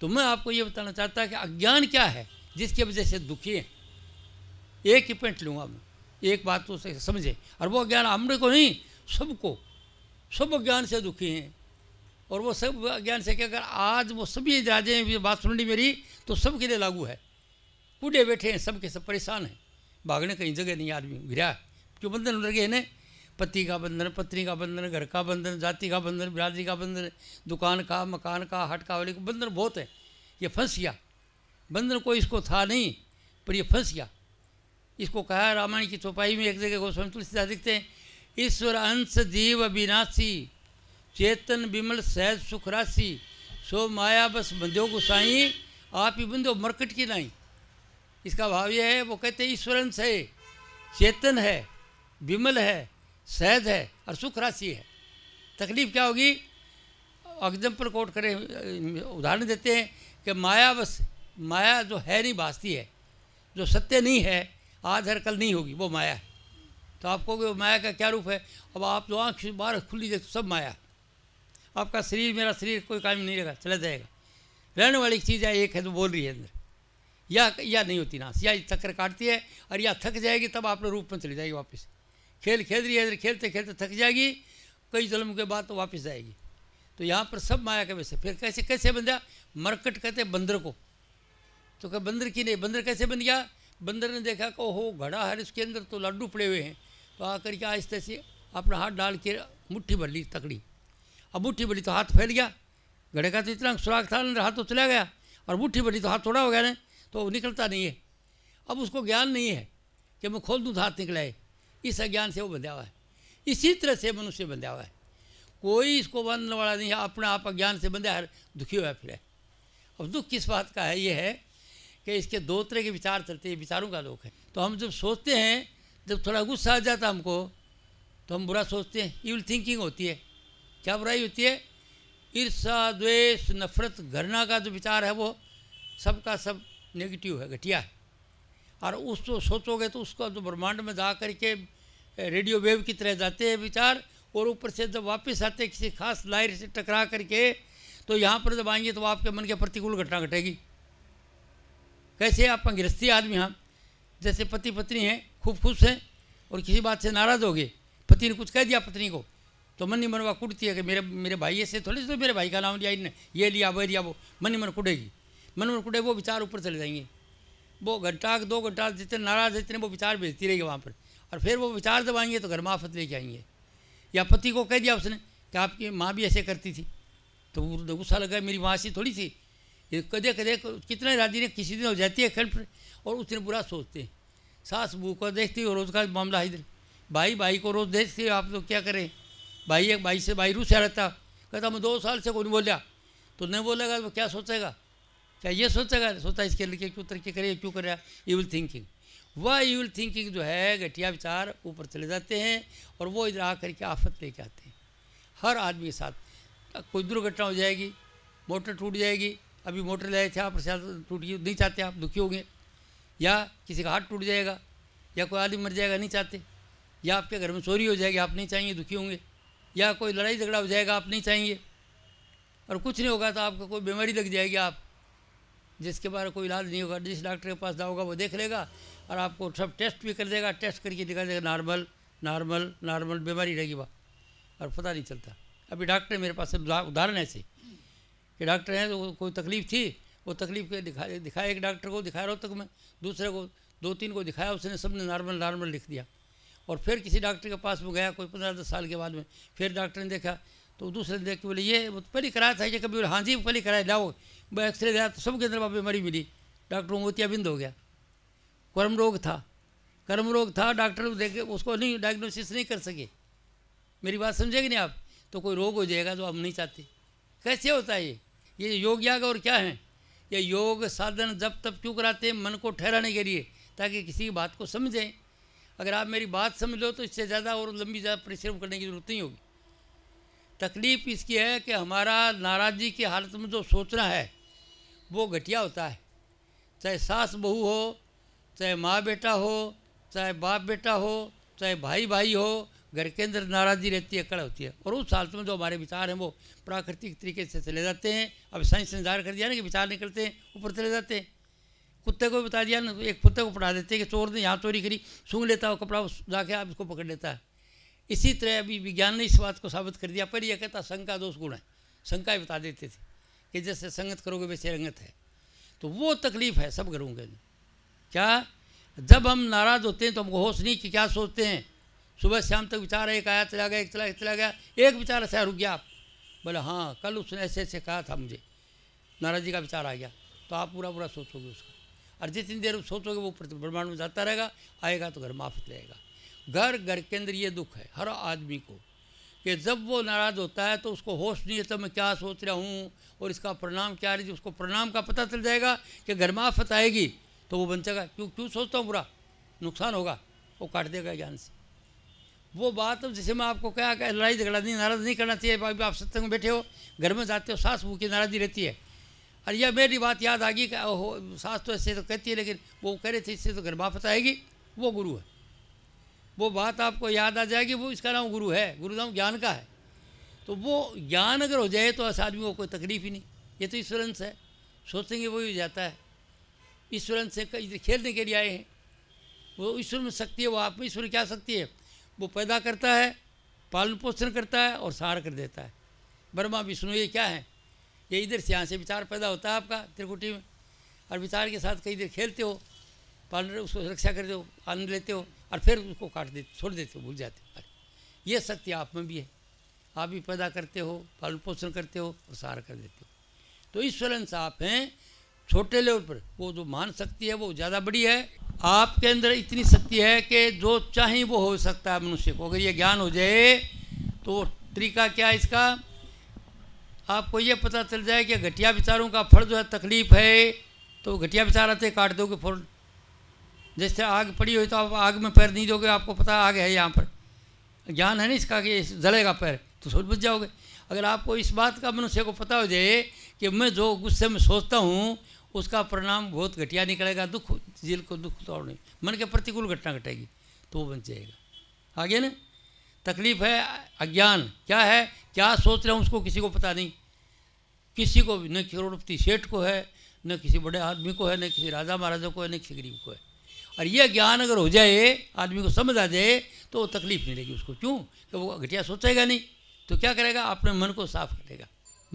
तो मैं आपको ये बताना चाहता कि अज्ञान क्या है जिसकी वजह से दुखी है एक ही पॉइंट लूँगा मैं एक बात तो उसे समझे और वो ज्ञान हमने को नहीं सबको सब अज्ञान से दुखी हैं और वो सब अज्ञान से कि अगर आज वो सभी राजे में बात सुन ली मेरी तो सबके लिए लागू है कूडे बैठे हैं सब के सब परेशान हैं भागने कहीं जगह नहीं आदमी घिरा क्यों बंधन लगे हैं पति का बंधन पत्नी का बंधन घर का बंधन जाति का बंधन बिरादरी का बंधन दुकान का मकान का हट का वाली का बंधन बहुत है ये फंस गया बंधन कोई इसको था नहीं पर ये फंस गया इसको कहा रामायण की चौपाई में एक जगह गोस्वामी तुलसीदास दिखते हैं ईश्वर अंश जीव अविनाशी चेतन विमल सहज सुख राशि सो माया बस बंदो गुसाई आप ही बंदो मरकट की नाई इसका भाव यह है वो कहते हैं ईश्वर अंश है चेतन है विमल है सहज है और सुख राशि है तकलीफ क्या होगी एग्जाम्पल कोट करें उदाहरण देते हैं कि माया बस माया जो है नहीं भाजती है जो सत्य नहीं है आज हर कल नहीं होगी वो माया है तो आपको वो माया का क्या रूप है अब आप जो आँख बाहर खुली देख सब माया आपका शरीर मेरा शरीर कोई काम नहीं रहेगा चला जाएगा रहने वाली चीज़ है एक है तो बोल रही है अंदर या या नहीं होती ना या चक्कर काटती है और या थक जाएगी तब आप रूप में चली जाएगी वापस खेल खेल रही है इधर खेलते खेलते थक जाएगी कई जुल्म के बाद तो वापस आएगी तो यहाँ पर सब माया के वैसे फिर कैसे कैसे बन गया मरकट कहते बंदर को तो कह बंदर की नहीं बंदर कैसे बन गया बंदर ने देखा कि ओहो घड़ा है उसके अंदर तो लड्डू पड़े हुए हैं तो आकर के आहिस्ते से अपना हाथ डाल के मुट्ठी भर ली तकड़ी अब मुट्ठी भरी तो हाथ फैल गया घड़े का तो इतना सुराग था अंदर हाथ तो चला गया और मुट्ठी भरी तो हाथ थोड़ा हो गया ना तो निकलता नहीं है अब उसको ज्ञान नहीं है कि मैं खोल दूँ तो हाथ निकलाए इस अज्ञान से वो बंधा हुआ है इसी तरह से मनुष्य बंधा हुआ है कोई इसको बंधने वाला नहीं है अपना आप अज्ञान से बंधा हर दुखी हुआ फिर है अब दुख किस बात का है ये है कि इसके दो तरह के विचार चलते हैं विचारों का लोक है तो हम जब सोचते हैं जब थोड़ा गुस्सा आ जाता हमको तो हम बुरा सोचते हैं ईवल थिंकिंग होती है क्या बुराई होती है ईर्षा द्वेष नफरत घृणा का जो विचार है वो सबका सब नेगेटिव है घटिया है और उसको सोचोगे तो उसको तो ब्रह्मांड में जा करके रेडियो वेव की तरह जाते हैं विचार और ऊपर से जब वापस आते किसी खास लाइट से टकरा करके तो यहाँ पर जब आएंगे तो आपके मन के प्रतिकूल घटना घटेगी कैसे आप गृहस्थी आदमी हम जैसे पति पत्नी हैं खूब खुश हैं और किसी बात से नाराज़ हो गए पति ने कुछ कह दिया पत्नी को तो मन ही मनवा कुटती है कि मेरे मेरे भाई ऐसे थोड़ी तो मेरे भाई का नाम लिया इन्हें ये लिया वह लिया वो मन ही मन कुटेगी मन मन कुटे वो विचार ऊपर चले जाएंगे वो घंटा दो घंटा जितने नाराज़ जितने वो विचार भेजती रहेगी वहाँ पर और फिर वो विचार दबाएंगे तो घर में आफत लेके आएंगे या पति को कह दिया उसने कि आपकी माँ भी ऐसे करती थी तो वो तो गुस्सा लगा मेरी माँ ऐसी थोड़ी थी कदे कदे कितने राजी ने किसी दिन हो जाती है खंड और उसने बुरा सोचते हैं सास बू को देखती हो रोज़ का मामला इधर भाई भाई को रोज़ देखते हो आप लोग क्या करें भाई एक भाई से भाई रूसा रहता कहता मैं दो साल से कोई बोलिया तो नहीं बोलेगा तो क्या सोचेगा क्या ये सोचेगा सोचा इसके लिए क्यों तरक्की करिए क्यों कर रहा विल थिंकिंग वह ईविल थिंकिंग जो है घटिया विचार ऊपर चले जाते हैं और वो इधर आकर के आफत लेके आते हैं हर आदमी के साथ कोई दुर्घटना हो जाएगी मोटर टूट जाएगी अभी मोटर लाए थे आप प्रसाद टूट गई नहीं चाहते आप दुखी होंगे या किसी का हाथ टूट जाएगा या कोई आदमी मर जाएगा नहीं चाहते या आपके घर में चोरी हो जाएगी आप नहीं चाहेंगे दुखी होंगे या कोई लड़ाई झगड़ा हो जाएगा आप नहीं चाहेंगे और कुछ नहीं होगा तो आपको कोई बीमारी लग जाएगी आप जिसके बारे में कोई इलाज नहीं होगा जिस डॉक्टर के पास जाओगा वो देख लेगा और आपको सब टेस्ट भी कर देगा टेस्ट करके दिखा देगा नॉर्मल नॉर्मल नॉर्मल बीमारी रहेगी वह और पता नहीं चलता अभी डॉक्टर मेरे पास उदाहरण ऐसे कि डॉक्टर हैं तो कोई तकलीफ़ थी वो तकलीफ के दिखा दिखाया एक डॉक्टर को दिखाया रोहतक तक मैं दूसरे को दो तीन को दिखाया उसने सबने नॉर्मल नॉर्मल लिख दिया और फिर किसी डॉक्टर के पास वो गया कोई पंद्रह दस साल के बाद में फिर डॉक्टर ने देखा तो दूसरे देख के बोले ये तो पहली कराया था ये कभी हाँ जी पहले कराया जाओ मैं एक्सरे दिया तो सबके अंदर मरी मिली डॉक्टरों मोतिया बिंद हो गया कर्म रोग था कर्म रोग था डॉक्टर देखे उसको नहीं डायग्नोसिस नहीं कर सके मेरी बात समझेगी नहीं आप तो कोई रोग हो जाएगा जो हम नहीं चाहते कैसे होता है ये ये योग याग और क्या है ये योग साधन जब तब क्यों कराते हैं मन को ठहराने के लिए ताकि किसी की बात को समझें अगर आप मेरी बात समझ लो तो इससे ज़्यादा और लंबी ज़्यादा परिश्रम करने की जरूरत नहीं होगी तकलीफ़ इसकी है कि हमारा नाराज़गी की हालत में जो सोचना है वो घटिया होता है चाहे सास बहू हो चाहे माँ बेटा हो चाहे बाप बेटा हो चाहे भाई भाई हो घर के अंदर नाराज़गी रहती है अकड़ होती है और उस हालत में जो हमारे विचार हैं वो प्राकृतिक तरीके से चले जाते हैं अब साइंस जाहिर कर दिया ना कि विचार निकलते हैं ऊपर चले जाते हैं कुत्ते को बता दिया ना एक कुत्ते को पढ़ा देते हैं कि चोर ने यहाँ चोरी करी सूंघ लेता हो कपड़ा जाके आप इसको पकड़ लेता है इसी तरह अभी विज्ञान ने इस बात को साबित कर दिया पर यह कहता शंका दोष गुण है ही बता देते थे कि जैसे संगत करोगे वैसे रंगत है तो वो तकलीफ़ है सब घरों के क्या जब हम नाराज़ होते हैं तो हमको होश नहीं कि क्या सोचते हैं सुबह शाम तक विचार एक आया चला गया एक चला चला गया एक विचार ऐसा रुक गया आप बोले हाँ कल उसने ऐसे ऐसे कहा था मुझे नाराजी का विचार आ गया तो आप पूरा पूरा सोचोगे उसका और जितनी देर सोचोगे वो ब्रह्मांड में जाता रहेगा आएगा तो घर माफ रहेगा घर घर के अंदर ये दुख है हर आदमी को कि जब वो नाराज़ होता है तो उसको होश नहीं है तो मैं क्या सोच रहा हूँ और इसका परिणाम क्या है उसको परिणाम का पता चल जाएगा कि घर में आफत आएगी तो वो बन जाएगा क्यों क्यों सोचता हूँ बुरा नुकसान होगा वो काट देगा ज्ञान से वो बात अब जैसे मैं आपको कहा कि लड़ाई झगड़ा नहीं नाराज़ नहीं करना चाहिए भाई आप सत्संग में बैठे हो घर में जाते हो सास बहू की नाराज़ी रहती है अरे यह मेरी बात याद आ गई कि सास तो ऐसे तो कहती है लेकिन वो कह रहे थे इससे तो घर में आफत आएगी वो गुरु है वो बात आपको याद आ जाएगी वो इसका नाम गुरु है गुरु नाम ज्ञान का है तो वो ज्ञान अगर हो जाए तो इस आदमी को कोई तकलीफ ही नहीं ये तो से है सोचेंगे वही हो जाता है ईश्वरंश से खेलने के लिए आए हैं वो ईश्वर में शक्ति है वो आप में ईश्वर क्या शक्ति है वो पैदा करता है पालन पोषण करता है और सहार कर देता है ब्रह्मा विष्णु ये क्या है ये इधर से यहाँ से विचार पैदा होता है आपका त्रिकुटी में और विचार के साथ कई देर खेलते हो पालन उसको रक्षा करते हो आनंद लेते हो और फिर उसको काट देते छोड़ देते हो भूल जाते हो ये सत्य आप में भी है आप भी पैदा करते हो पालन पोषण करते हो और सहारा कर देते हो तो ईश्वर अंश आप हैं छोटे लेवल पर वो जो मान शक्ति है वो ज़्यादा बड़ी है आपके अंदर इतनी शक्ति है कि जो चाहे वो हो सकता है मनुष्य को अगर ये ज्ञान हो जाए तो तरीका क्या है इसका आपको ये पता चल जाए कि घटिया विचारों का फल जो है तकलीफ़ है तो घटिया विचार आते काट दोगे फल जैसे आग पड़ी हुई तो आप आग में पैर नहीं दोगे आपको पता आग है यहाँ पर ज्ञान है ना इसका कि जलेगा पैर तो सोच बुझ जाओगे अगर आपको इस बात का मनुष्य को पता हो जाए कि मैं जो गुस्से में सोचता हूँ उसका परिणाम बहुत घटिया निकलेगा दुख जिल को दुख तोड़ने नहीं मन के प्रतिकूल घटना घटेगी तो वो बन जाएगा आगे ना तकलीफ है अज्ञान क्या है क्या सोच रहे हैं उसको किसी को पता नहीं किसी को न करोड़पति सेठ को है न किसी बड़े आदमी को है न किसी राजा महाराजा को है न किसी गरीब को है और यह ज्ञान अगर हो जाए आदमी को समझ आ जाए तो वो तकलीफ नहीं रहेगी उसको क्यों कि वो घटिया सोचेगा नहीं तो क्या करेगा अपने मन को साफ करेगा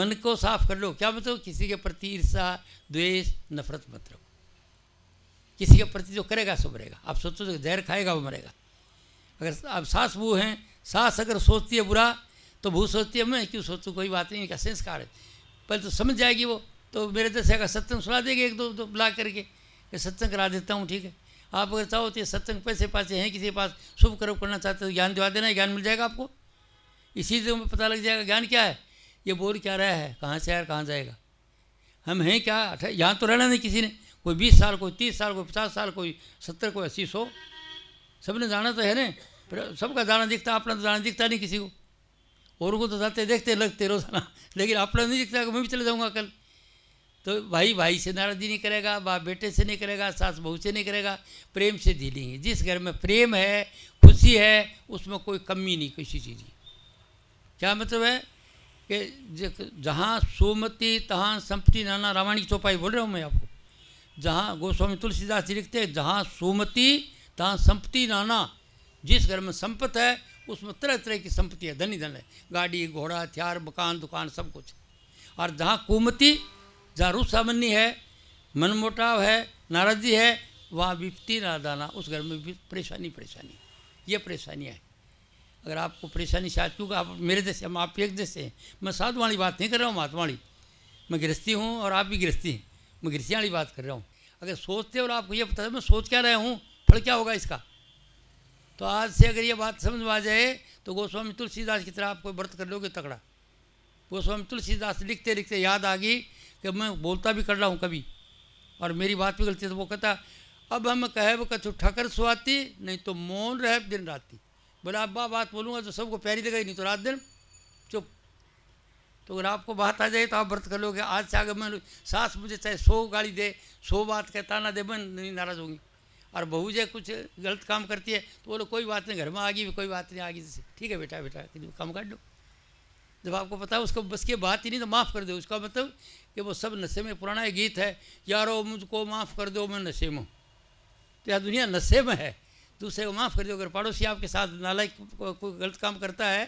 मन को साफ कर लो क्या मतलब किसी के प्रति ईर्षा द्वेष नफरत मत रखो किसी के प्रति जो करेगा सो मरेगा आप सोचो तो जहर खाएगा वो मरेगा अगर आप सास बहू हैं सास अगर सोचती है बुरा तो भू सोचती है मैं क्यों सोचूँ कोई बात नहीं क्या संस्कार है पहले तो समझ जाएगी वो तो मेरे जैसे अगर सत्संग सुना देगी एक दो तो बुला करके सत्संग करा देता हूँ ठीक है आप अगर चाहो तो सत्संग पैसे पासे हैं किसी के पास शुभ कर्म करना चाहते हो ज्ञान दिवा देना ज्ञान मिल जाएगा आपको इसी से हमें पता लग जाएगा ज्ञान क्या है ये बोल क्या रहा है कहाँ से आया कहाँ जाएगा हम हैं क्या यहाँ तो रहना नहीं किसी ने कोई बीस साल कोई तीस साल कोई पचास साल कोई सत्तर कोई अस्सी सौ सब ने जाना तो है ना फिर सबका जाना दिखता अपना तो जाना दिखता नहीं किसी को और को तो जाते देखते लगते रोजाना लेकिन अपना नहीं दिखता मैं भी चले जाऊँगा कल तो भाई भाई से नाराज़गी नहीं करेगा बाप बेटे से नहीं करेगा सास बहू से नहीं करेगा प्रेम से नहीं है जिस घर में प्रेम है खुशी है उसमें कोई कमी नहीं किसी चीज़ की क्या मतलब है कि जहाँ सोमति तहाँ संपत्ति नाना रामायण की चौपाई बोल रहा हूँ मैं आपको जहाँ गोस्वामी तुलसीदास जी लिखते हैं जहाँ सोमति तहाँ संपत्ति नाना जिस घर में संपत है उसमें तरह तरह की संपत्ति है धनी धन है गाड़ी घोड़ा हथियार मकान दुकान सब कुछ और जहाँ कुमती जहाँ रूप सामान्य है मनमोटाव है नाराज़गी है वहाँ विपत्ति नादाना उस घर में भी परेशानी परेशानी ये परेशानियाँ है अगर आपको परेशानी शायद क्योंकि आप मेरे जैसे हम आप एक जैसे हैं मैं साधु वाली बात नहीं कर रहा हूँ वाली मैं गृहस्थी हूँ और आप भी गृहस्थी हैं मैं गृहस्थी वाली बात कर रहा हूँ अगर सोचते और आपको ये पता है मैं सोच क्या रहा हूँ फल क्या होगा इसका तो आज से अगर ये बात समझ में आ जाए तो गोस्वामी तुलसीदास की तरह आपको व्रत कर लोगे तकड़ा गोस्वामी तुलसीदास लिखते लिखते याद आ गई कि मैं बोलता भी कर रहा हूँ कभी और मेरी बात भी गलती तो वो कहता अब हम कहे वो कछु ठकर सुहाती नहीं तो मौन रहे दिन रात थी बोला अब बात बोलूँगा तो सबको प्यारी लगेगी नहीं तो रात दिन चुप तो अगर आपको बात आ जाए तो आप व्रत कर लोगे आज से आगे मैं सास मुझे चाहे सो गाली दे सो बात कहता ना दे मैं नहीं नाराज़ होंगी और बहू जो कुछ गलत काम करती है तो बोलो कोई बात नहीं घर में आ गई कोई बात नहीं आ गई ठीक है बेटा बेटा काम कर लो जब आपको पता है उसको बस की बात ही नहीं तो माफ़ कर दो उसका मतलब कि वो सब नशे में पुराना गीत है यारो मुझको माफ़ कर दो मैं नशे में तो यह दुनिया नशे में है दूसरे तो को माफ़ कर दो अगर पड़ोसी आपके साथ नालायक कोई गलत काम करता है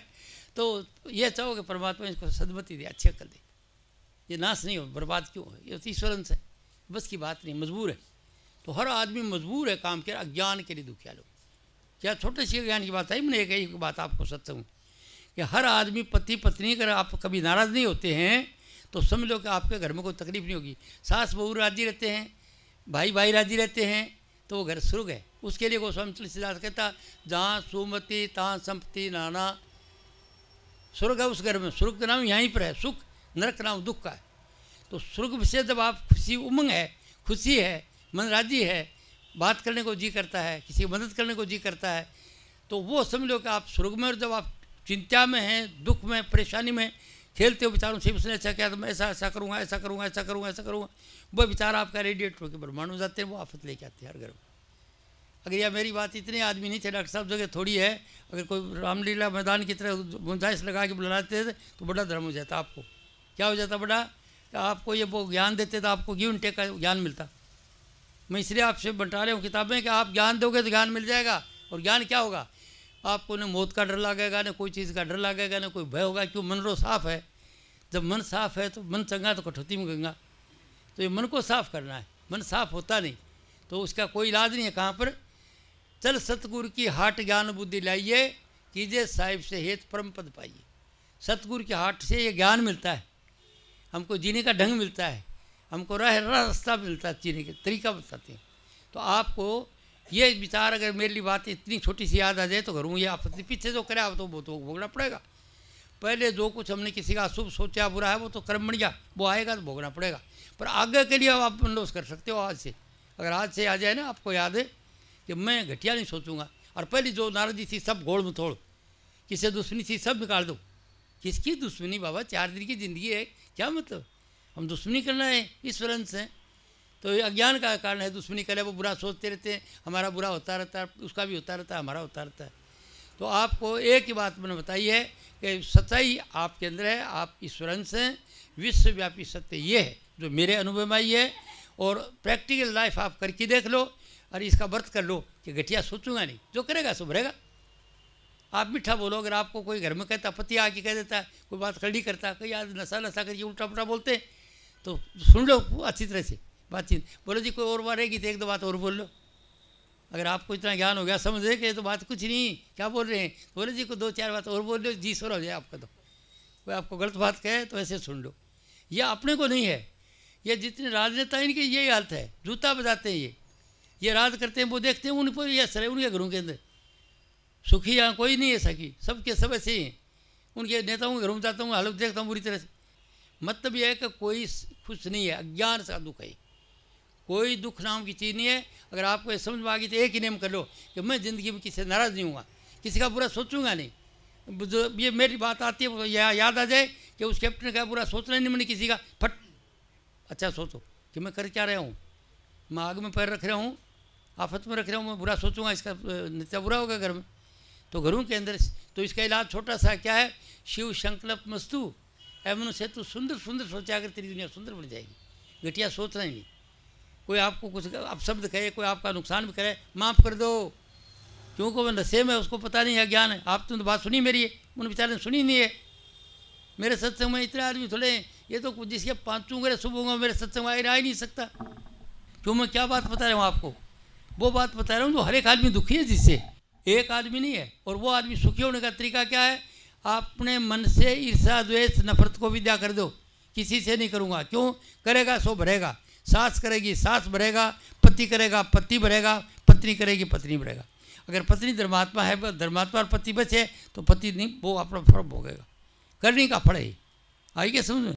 तो यह चाहो कि परमात्मा इसको सदमति दे अच्छे कर दे ये नाश नहीं हो बर्बाद क्यों हो ये ईश्वरन से बस की बात नहीं मजबूर है तो हर आदमी मजबूर है काम के अज्ञान के लिए दुखिया लोग क्या छोटे से ज्ञान की बात आई मैंने एक ही बात आपको हूँ कि हर आदमी पति पत्नी अगर आप कभी नाराज़ नहीं होते हैं तो समझ लो कि आपके घर में कोई तकलीफ नहीं होगी सास बहू राजी रहते हैं भाई भाई राजी रहते हैं तो वो घर सुर्ग है उसके लिए गोस्वामी तुलसीदास कहता जहाँ सुमति तहाँ संपत्ति नाना स्वर्ग है उस घर में स्वर्ग का नाम यहीं पर है सुख नरक का नाम दुख का है तो स्वर्ग से जब आप खुशी उमंग है खुशी है मन राजी है बात करने को जी करता है किसी की मदद करने को जी करता है तो वो समझ लो कि आप स्वर्ग में और जब आप चिंता में है दुख में परेशानी में खेलते हो बेचारों से उसने ऐसा किया तो मैं ऐसा ऐसा करूँगा ऐसा करूँगा ऐसा करूँगा ऐसा करूँगा वो बेचारा आपका रेडिएट होकर ब्रह्मांड हो जाते हैं वो आफत लेके आते हैं हर घर में अगर यह मेरी बात इतने आदमी नहीं थे डॉक्टर साहब जगह थोड़ी है अगर कोई रामलीला मैदान की तरह गुंजाइश लगा के बुलाते थे तो बड़ा धर्म हो जाता आपको क्या हो जाता बड़ा तो आपको ये वो ज्ञान देते तो आपको गिव टेक का ज्ञान मिलता मैं इसलिए आपसे बंटा रहे हूँ किताबें कि आप ज्ञान दोगे तो ज्ञान मिल जाएगा और ज्ञान क्या होगा आपको न मौत का डर लगेगा ना कोई चीज़ का डर लगेगा ना कोई भय होगा क्यों मन रो साफ है जब मन साफ है तो मन चंगा तो कठौती में गंगा तो ये मन को साफ करना है मन साफ होता नहीं तो उसका कोई इलाज नहीं है कहाँ पर चल सतगुरु की हाट ज्ञान बुद्धि लाइए कीजिए साहिब से हेत परम पद पाइए सतगुरु के हाट से ये ज्ञान मिलता है हमको जीने का ढंग मिलता है हमको रह रास्ता मिलता है जीने का तरीका बताते हैं तो आपको ये विचार अगर मेरे लिए बात इतनी छोटी सी याद आ जाए तो करूँ ये आपत्ति पीछे जो करे आप तो वो तो भोगना पड़ेगा पहले जो कुछ हमने किसी का अशुभ सोचा बुरा है वो तो कर्म बन गया वो आएगा तो भोगना पड़ेगा पर आगे के लिए आप बंदोबस्त कर सकते हो आज से अगर आज से आ जाए ना आपको याद है कि मैं घटिया नहीं सोचूंगा और पहली जो नाराजी थी सब घोड़ में तोड़ किसे दुश्मनी थी सब निकाल दो किसकी दुश्मनी बाबा चार दिन की ज़िंदगी है क्या मतलब हम दुश्मनी करना है इस वरन से तो ये अज्ञान का कारण है दुश्मनी करे वो बुरा सोचते रहते हैं हमारा बुरा होता रहता है उसका भी होता रहता है हमारा होता रहता है तो आपको एक ही बात मैंने बताई है कि सच्चाई आपके अंदर है आप ईश्वरंश हैं विश्वव्यापी सत्य ये है जो मेरे अनुभव में आई है और प्रैक्टिकल लाइफ आप करके देख लो और इसका वर्त कर लो कि घटिया सोचूंगा नहीं जो करेगा सो भरेगा आप मीठा बोलो अगर आपको कोई घर में कहता पति आके कह देता है कोई बात खड़ी करता कहीं आज नशा नशा करके उल्टा पुल्टा बोलते तो सुन लो अच्छी तरह से बातचीत बोलो जी कोई और बार रहेगी तो एक दो बात और बोल लो अगर आपको इतना ज्ञान हो गया समझ गए तो बात कुछ नहीं क्या बोल रहे हैं बोलो जी को दो चार बात और बोल लो जी सुर हो जाए आपका तो कोई आपको गलत बात कहे तो ऐसे सुन लो ये अपने को नहीं है ये जितने राजनेता इनकी यही हालत है जूता बजाते हैं ये ये राज करते हैं वो देखते हैं उन पर यह असर है उनके घरों के अंदर सुखी यहाँ कोई नहीं है सखी सबके सब ऐसे ही हैं उनके नेताओं के घरों में जाता हूँ हालत देखता हूँ बुरी तरह से मतलब यह है कि कोई खुश नहीं है अज्ञान सा दुख है कोई दुख नाम की चीज़ नहीं है अगर आपको समझ में आ गई तो एक ही नियम कर लो कि मैं ज़िंदगी में किसी से नाराज़ नहीं हूँ किसी का बुरा सोचूंगा नहीं जो ये मेरी बात आती है या, याद आ जाए कि उस कैप्टन का बुरा सोचना नहीं मैंने किसी का फट अच्छा सोचो कि मैं कर क्या रहा हूँ मैं आग में पैर रख रहा हूँ आफत में रख रहा हूँ मैं बुरा सोचूंगा इसका नतीजा बुरा होगा घर में तो घरों के अंदर तो इसका इलाज छोटा सा क्या है शिव संकल्प मस्तु एवं से तो सुंदर सुंदर सोचा अगर तेरी दुनिया सुंदर बन जाएगी घटिया सोचना ही नहीं कोई आपको कुछ अपशब्द कहे कोई आपका नुकसान भी करे माफ़ कर दो क्योंकि वह नशे में उसको पता नहीं है ज्ञान है आप तो बात सुनी मेरी है उन बेचारे ने सुनी नहीं है मेरे सत्संग में इतने आदमी थोड़े हैं ये तो जिसके पाँचों गए सुबह मेरे सत्संग में आ ही नहीं सकता क्यों मैं क्या बात बता रहा हूँ आपको वो बात बता रहा हूँ जो तो हर एक आदमी दुखी है जिससे एक आदमी नहीं है और वो आदमी सुखी होने का तरीका क्या है अपने मन से ईर्षा द्वेष नफरत को भी कर दो किसी से नहीं करूँगा क्यों करेगा सो भरेगा सास करेगी सास भरेगा पति करेगा पति भरेगा पत्नी करेगी पत्नी भरेगा अगर पत्नी धर्मात्मा है धर्मात्मा और पति बचे तो पति नहीं वो अपना फर्म भोगेगा करने का फल आई आइए समझ